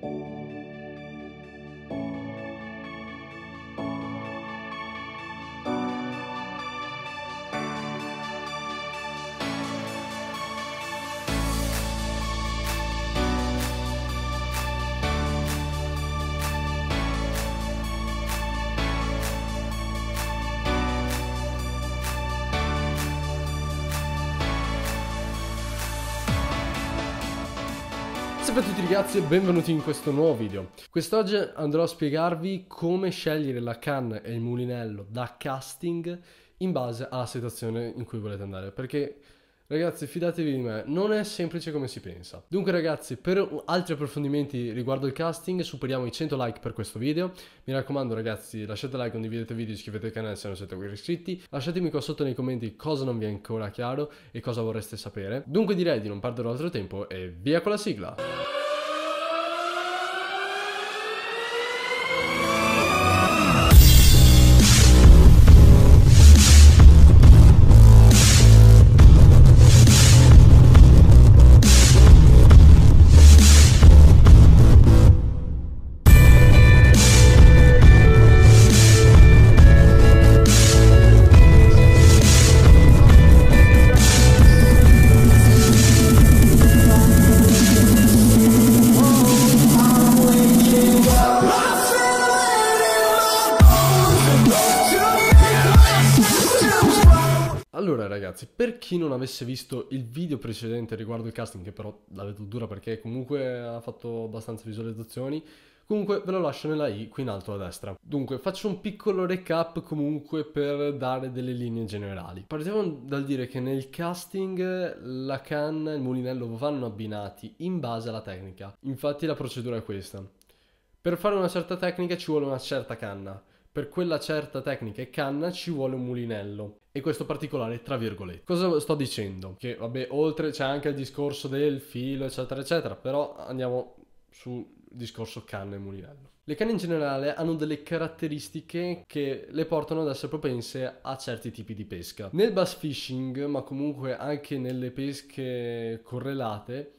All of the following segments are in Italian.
Thank you. Salve a tutti ragazzi e benvenuti in questo nuovo video. Quest'oggi andrò a spiegarvi come scegliere la canna e il mulinello da casting in base alla situazione in cui volete andare, perché Ragazzi, fidatevi di me, non è semplice come si pensa. Dunque ragazzi, per altri approfondimenti riguardo il casting, superiamo i 100 like per questo video. Mi raccomando ragazzi, lasciate like, condividete il video, iscrivetevi al canale se non siete ancora iscritti. Lasciatemi qua sotto nei commenti cosa non vi è ancora chiaro e cosa vorreste sapere. Dunque direi di non perdere altro tempo e via con la sigla! ragazzi, per chi non avesse visto il video precedente riguardo il casting, che però la vedo dura perché comunque ha fatto abbastanza visualizzazioni, Comunque ve lo lascio nella i qui in alto a destra. Dunque faccio un piccolo recap comunque per dare delle linee generali. Partiamo dal dire che nel casting la canna e il mulinello vanno abbinati in base alla tecnica. Infatti la procedura è questa. Per fare una certa tecnica ci vuole una certa canna per quella certa tecnica e canna ci vuole un mulinello. E questo particolare, tra virgolette. Cosa sto dicendo? Che vabbè, oltre c'è anche il discorso del filo, eccetera, eccetera, però andiamo sul discorso canna e mulinello. Le canne in generale hanno delle caratteristiche che le portano ad essere propense a certi tipi di pesca. Nel bass fishing, ma comunque anche nelle pesche correlate,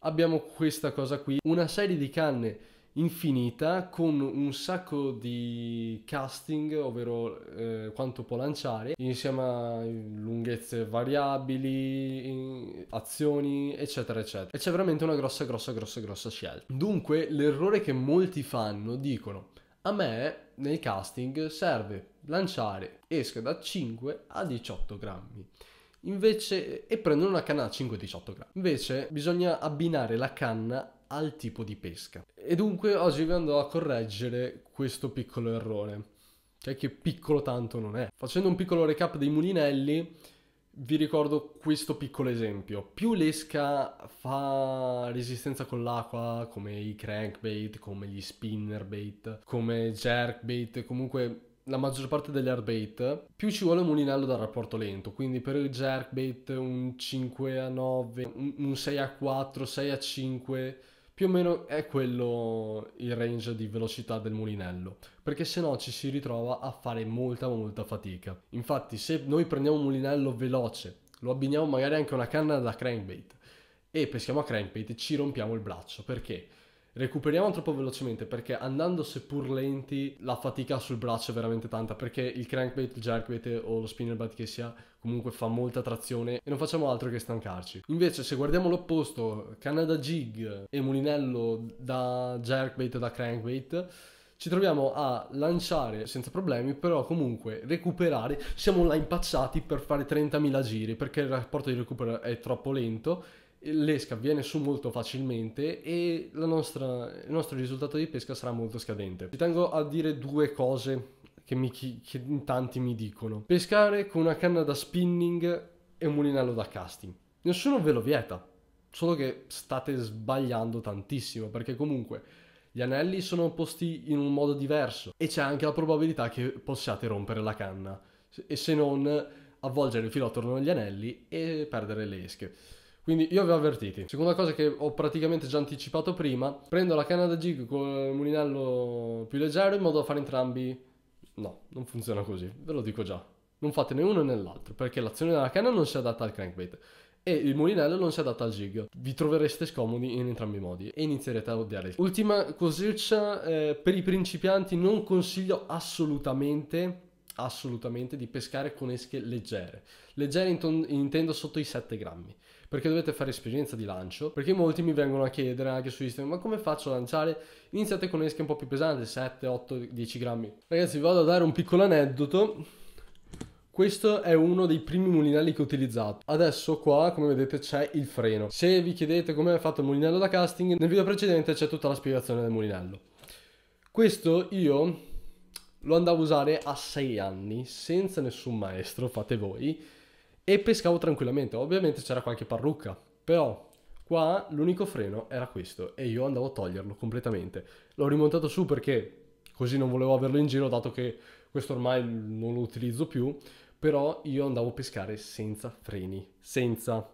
abbiamo questa cosa qui, una serie di canne infinita con un sacco di casting, ovvero eh, quanto può lanciare, insieme a eh, lunghezze variabili, azioni, eccetera, eccetera. E c'è veramente una grossa, grossa, grossa, grossa scelta. Dunque, l'errore che molti fanno dicono. A me nel casting serve lanciare esca da 5 a 18 grammi. Invece, e prendono una canna a 5-18 grammi. Invece bisogna abbinare la canna al tipo di pesca. E dunque oggi vi andrò a correggere questo piccolo errore, cioè che piccolo tanto non è. Facendo un piccolo recap dei mulinelli, vi ricordo questo piccolo esempio. Più l'esca fa resistenza con l'acqua, come i crankbait, come gli spinnerbait, come jerkbait, comunque la maggior parte degli airbait, più ci vuole un mulinello dal rapporto lento. Quindi per il jerkbait un 5 a 9, un 6 a 4, 6 a 5 più o meno è quello il range di velocità del mulinello, perché se no ci si ritrova a fare molta molta fatica. Infatti se noi prendiamo un mulinello veloce, lo abbiniamo magari anche a una canna da crankbait e peschiamo a crankbait ci rompiamo il braccio, perché? recuperiamo troppo velocemente perché andando seppur lenti la fatica sul braccio è veramente tanta perché il crankbait, il jerkbait o lo spinnerbait che sia comunque fa molta trazione e non facciamo altro che stancarci. Invece se guardiamo l'opposto, Canada Jig e mulinello da jerkbait o da crankbait ci troviamo a lanciare senza problemi, però comunque recuperare, siamo là impacciati per fare 30.000 giri perché il rapporto di recupero è troppo lento l'esca viene su molto facilmente e nostra, il nostro risultato di pesca sarà molto scadente. Ci tengo a dire due cose che, mi, che in tanti mi dicono. Pescare con una canna da spinning e un mulinello da casting. Nessuno ve lo vieta, solo che state sbagliando tantissimo perché comunque gli anelli sono posti in un modo diverso e c'è anche la probabilità che possiate rompere la canna e se non avvolgere il filo attorno agli anelli e perdere le esche. Quindi io vi ho avvertiti. Seconda cosa che ho praticamente già anticipato prima, prendo la canna da jig con il mulinello più leggero in modo da fare entrambi... No, non funziona così, ve lo dico già. Non fate né uno né l'altro, perché l'azione della canna non si adatta al crankbait e il mulinello non si adatta al jig. Vi trovereste scomodi in entrambi i modi e inizierete a odiare. Ultima cosiccia, eh, per i principianti non consiglio assolutamente assolutamente di pescare con esche leggere. Leggere intendo sotto i 7 grammi perché dovete fare esperienza di lancio, perché molti mi vengono a chiedere anche su Instagram, ma come faccio a lanciare? Iniziate con esche un po' più pesanti, 7, 8, 10 grammi. Ragazzi, vi vado a dare un piccolo aneddoto. Questo è uno dei primi mulinelli che ho utilizzato. Adesso qua, come vedete, c'è il freno. Se vi chiedete come è fatto il mulinello da casting, nel video precedente c'è tutta la spiegazione del mulinello. Questo io lo andavo a usare a 6 anni, senza nessun maestro, fate voi e pescavo tranquillamente. Ovviamente c'era qualche parrucca, però qua l'unico freno era questo e io andavo a toglierlo completamente. L'ho rimontato su perché così non volevo averlo in giro, dato che questo ormai non lo utilizzo più, però io andavo a pescare senza freni, senza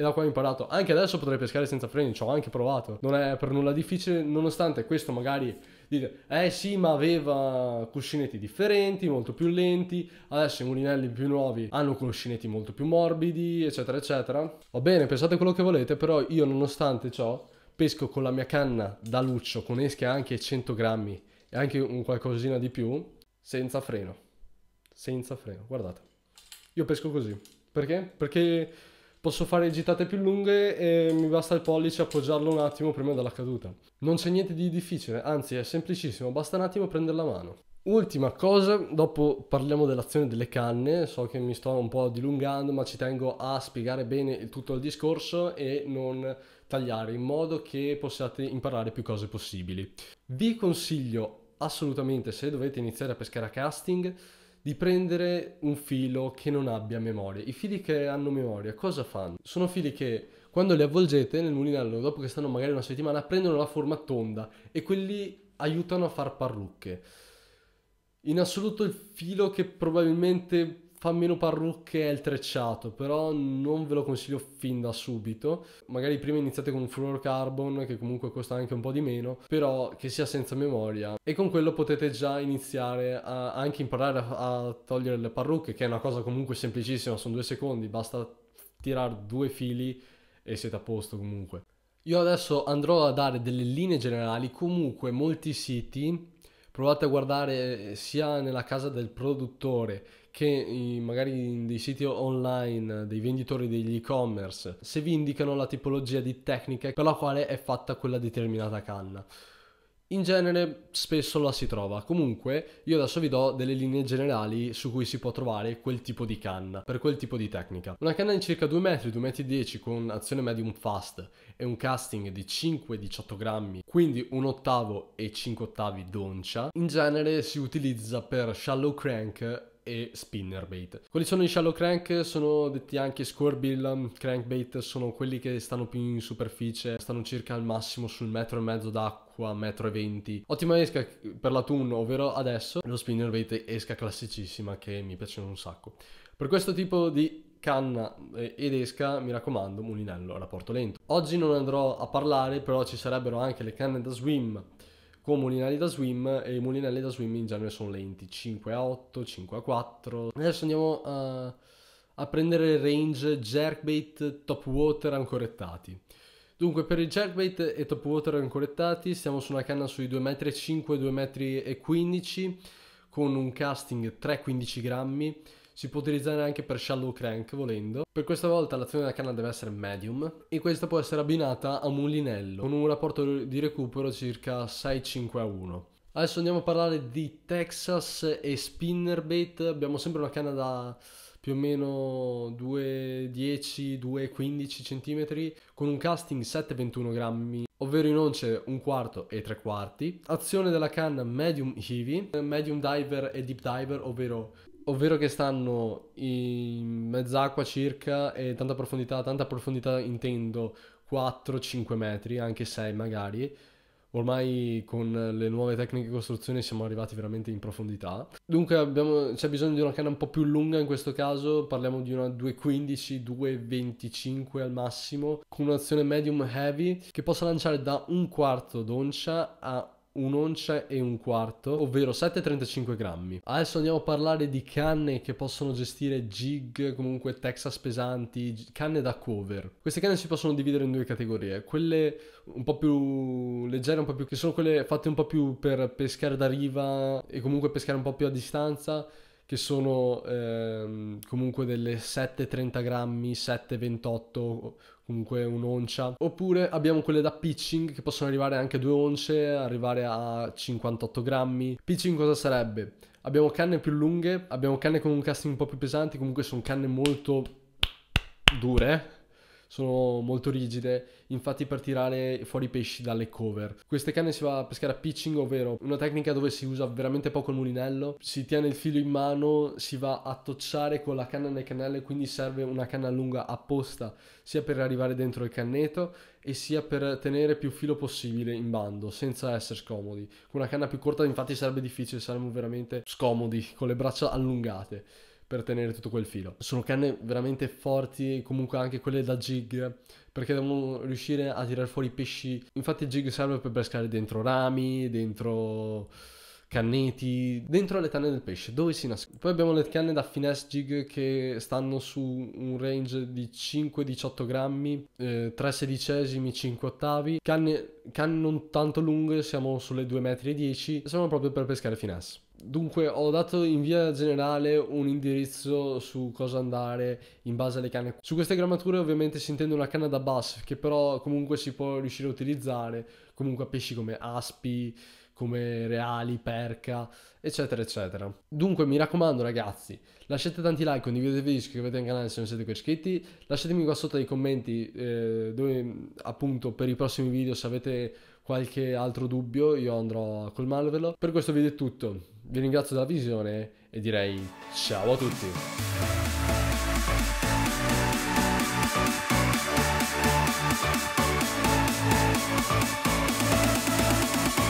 e da qua ho imparato. Anche adesso potrei pescare senza freni, ci ho anche provato. Non è per nulla difficile, nonostante questo magari dite, eh sì, ma aveva cuscinetti differenti, molto più lenti, adesso i mulinelli più nuovi hanno cuscinetti molto più morbidi, eccetera, eccetera. Va bene, pensate quello che volete, però io nonostante ciò pesco con la mia canna da luccio, con esche anche 100 grammi e anche un qualcosina di più, senza freno. Senza freno, guardate. Io pesco così. Perché? Perché Posso fare gittate più lunghe e mi basta il pollice appoggiarlo un attimo prima della caduta. Non c'è niente di difficile, anzi è semplicissimo, basta un attimo prendere la mano. Ultima cosa, dopo parliamo dell'azione delle canne, so che mi sto un po' dilungando ma ci tengo a spiegare bene tutto il discorso e non tagliare in modo che possiate imparare più cose possibili. Vi consiglio assolutamente se dovete iniziare a pescare a casting di prendere un filo che non abbia memoria. I fili che hanno memoria cosa fanno? Sono fili che quando li avvolgete nel mulinello, dopo che stanno magari una settimana, prendono la forma tonda e quelli aiutano a far parrucche. In assoluto il filo che probabilmente fa meno parrucche e il trecciato, però non ve lo consiglio fin da subito. Magari prima iniziate con un fluorocarbon, che comunque costa anche un po' di meno, però che sia senza memoria e con quello potete già iniziare a anche imparare a, a togliere le parrucche, che è una cosa comunque semplicissima, sono due secondi, basta tirare due fili e siete a posto comunque. Io adesso andrò a dare delle linee generali, comunque molti siti provate a guardare eh, sia nella casa del produttore che magari in dei siti online dei venditori degli e-commerce se vi indicano la tipologia di tecnica per la quale è fatta quella determinata canna in genere spesso la si trova. Comunque, io adesso vi do delle linee generali su cui si può trovare quel tipo di canna, per quel tipo di tecnica. Una canna di circa 2 metri, 2 metri 10 con azione medium fast e un casting di 5-18 grammi, quindi un ottavo e 5 ottavi d'oncia, in genere si utilizza per shallow crank e spinnerbait. Quali sono i shallow crank, sono detti anche squirbill, um, crankbait, sono quelli che stanno più in superficie, stanno circa al massimo sul metro e mezzo d'acqua metro e venti. Ottima esca per l'autunno, ovvero adesso, lo spinnerbait esca classicissima che mi piace un sacco. Per questo tipo di canna eh, ed esca, mi raccomando, mulinello a rapporto lento. Oggi non andrò a parlare, però ci sarebbero anche le canne da swim con mulinelli da swim e i mulinelli da swim in genere sono lenti 5 a 8 5 a 4 adesso andiamo a, eh, a prendere range jerkbait top water ancorettati Dunque, per il jerkbait e top water ancorettati siamo su una canna sui 2,5 m, 2,15 m, con un casting 3 15 grammi, si può utilizzare anche per shallow crank volendo. Per questa volta l'azione della canna deve essere medium e questa può essere abbinata a mulinello con un rapporto di recupero circa 6-5 a 1. Adesso andiamo a parlare di Texas e Spinnerbait. Abbiamo sempre una canna da più o meno 2,10-2,15 cm con un casting 7,21 grammi ovvero in once un quarto e tre quarti. Azione della canna medium heavy, medium diver e deep diver, ovvero ovvero che stanno in mezz'acqua circa e tanta profondità, tanta profondità intendo 4-5 metri, anche 6 magari. Ormai con le nuove tecniche di costruzione siamo arrivati veramente in profondità. Dunque abbiamo, c'è bisogno di una canna un po' più lunga in questo caso, parliamo di una 2.15, 2.25 al massimo, con un'azione medium heavy che possa lanciare da un quarto d'oncia a un'oncia e un quarto, ovvero 7,35 grammi. Adesso andiamo a parlare di canne che possono gestire jig, comunque Texas pesanti, canne da cover. Queste canne si possono dividere in due categorie, quelle un po' più leggere, un po' più che sono quelle fatte un po' più per pescare da riva e comunque pescare un po' più a distanza che sono ehm, comunque delle 7,30 grammi, 7,28 comunque un'oncia. Oppure abbiamo quelle da pitching che possono arrivare anche a due once, arrivare a 58 grammi. Pitching cosa sarebbe? Abbiamo canne più lunghe, abbiamo canne con un casting un po' più pesanti, comunque sono canne molto dure sono molto rigide, infatti per tirare fuori i pesci dalle cover. Queste canne si va a pescare a pitching, ovvero una tecnica dove si usa veramente poco il mulinello, si tiene il filo in mano, si va a tocciare con la canna nel cannello e quindi serve una canna lunga apposta sia per arrivare dentro il canneto e sia per tenere più filo possibile in bando senza essere scomodi. Con una canna più corta infatti sarebbe difficile, saremmo veramente scomodi con le braccia allungate per tenere tutto quel filo. Sono canne veramente forti, comunque anche quelle da jig, perché devono riuscire a tirare fuori i pesci. Infatti il jig serve per pescare dentro rami, dentro canneti, dentro le canne del pesce, dove si nasconde. Poi abbiamo le canne da finesse jig che stanno su un range di 5-18 grammi, eh, 3 sedicesimi, 5 ottavi, canne, canne non tanto lunghe, siamo sulle 2,10 m, sono proprio per pescare finesse. Dunque, ho dato in via generale un indirizzo su cosa andare in base alle canne. Su queste grammature ovviamente si intende una canna da bass, che però comunque si può riuscire a utilizzare comunque a pesci come aspi, come reali, perca, eccetera, eccetera. Dunque, mi raccomando, ragazzi, lasciate tanti like, condividete i condividetevi, iscrivetevi al canale se non siete qui iscritti, lasciatemi qua sotto dei commenti eh, dove appunto per i prossimi video se avete qualche altro dubbio io andrò a colmarvelo. Per questo video è tutto vi ringrazio della visione e direi ciao a tutti. Thank